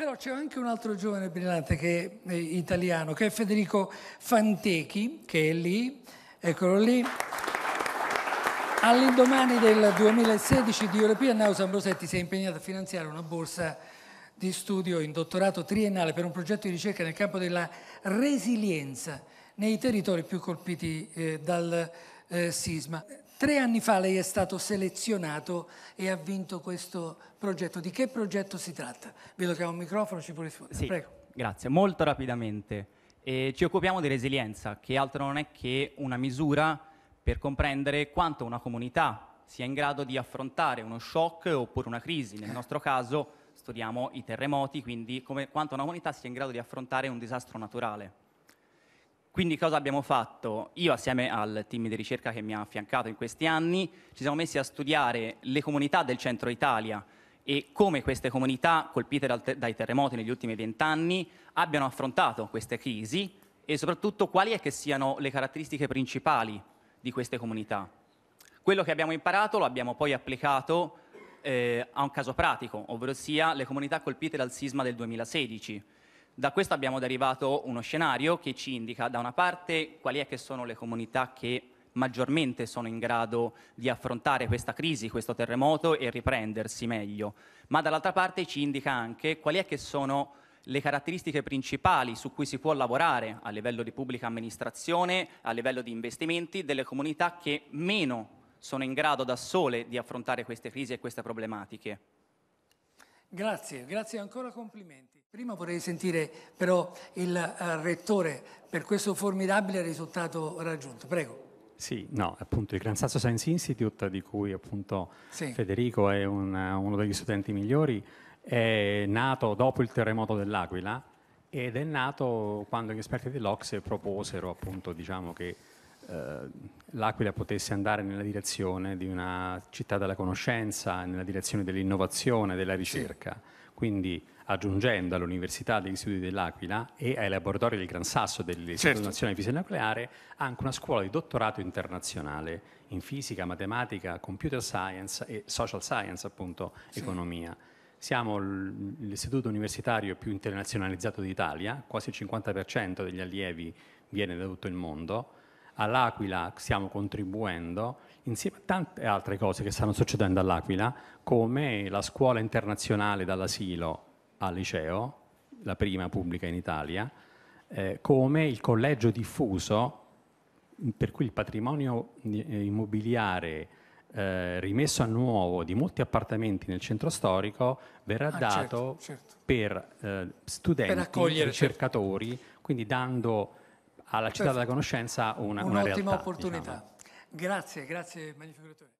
Però c'è anche un altro giovane brillante che è eh, italiano, che è Federico Fantechi, che è lì, eccolo lì. All'indomani del 2016 di European House Ambrosetti si è impegnato a finanziare una borsa di studio in dottorato triennale per un progetto di ricerca nel campo della resilienza nei territori più colpiti eh, dal eh, sisma. Tre anni fa lei è stato selezionato e ha vinto questo progetto. Di che progetto si tratta? Vedo che ha un microfono, ci può rispondere. Sì, Prego. Grazie, molto rapidamente. Eh, ci occupiamo di resilienza, che altro non è che una misura per comprendere quanto una comunità sia in grado di affrontare uno shock oppure una crisi. Nel nostro caso studiamo i terremoti, quindi come, quanto una comunità sia in grado di affrontare un disastro naturale. Quindi cosa abbiamo fatto? Io assieme al team di ricerca che mi ha affiancato in questi anni ci siamo messi a studiare le comunità del centro Italia e come queste comunità colpite dai terremoti negli ultimi vent'anni abbiano affrontato queste crisi e soprattutto quali è che siano le caratteristiche principali di queste comunità. Quello che abbiamo imparato lo abbiamo poi applicato eh, a un caso pratico, ovvero sia le comunità colpite dal sisma del 2016 da questo abbiamo derivato uno scenario che ci indica da una parte quali sono le comunità che maggiormente sono in grado di affrontare questa crisi, questo terremoto e riprendersi meglio, ma dall'altra parte ci indica anche quali sono le caratteristiche principali su cui si può lavorare a livello di pubblica amministrazione, a livello di investimenti, delle comunità che meno sono in grado da sole di affrontare queste crisi e queste problematiche. Grazie, grazie ancora complimenti. Prima vorrei sentire però il uh, rettore per questo formidabile risultato raggiunto. Prego. Sì, no, appunto il Gran Sasso Science Institute, di cui appunto sì. Federico è un, eh, uno degli studenti migliori, è nato dopo il terremoto dell'Aquila ed è nato quando gli esperti dell'Ocse proposero appunto diciamo che eh, l'Aquila potesse andare nella direzione di una città della conoscenza, nella direzione dell'innovazione, della ricerca. Quindi aggiungendo all'Università degli Studi dell'Aquila e ai laboratori del Gran Sasso dell'Istituto certo. Nazionale di Fisica Nucleare anche una scuola di dottorato internazionale in fisica, matematica, computer science e social science, appunto, sì. economia. Siamo l'istituto universitario più internazionalizzato d'Italia, quasi il 50% degli allievi viene da tutto il mondo all'Aquila stiamo contribuendo, insieme a tante altre cose che stanno succedendo all'Aquila, come la scuola internazionale dall'asilo al liceo, la prima pubblica in Italia, eh, come il collegio diffuso, per cui il patrimonio eh, immobiliare eh, rimesso a nuovo di molti appartamenti nel centro storico verrà ah, dato certo, certo. per eh, studenti, per certo. ricercatori, certo. quindi dando alla città della conoscenza una, Un'ottima una realtà. Un'ottima opportunità. Diciamo. Grazie, grazie magnifico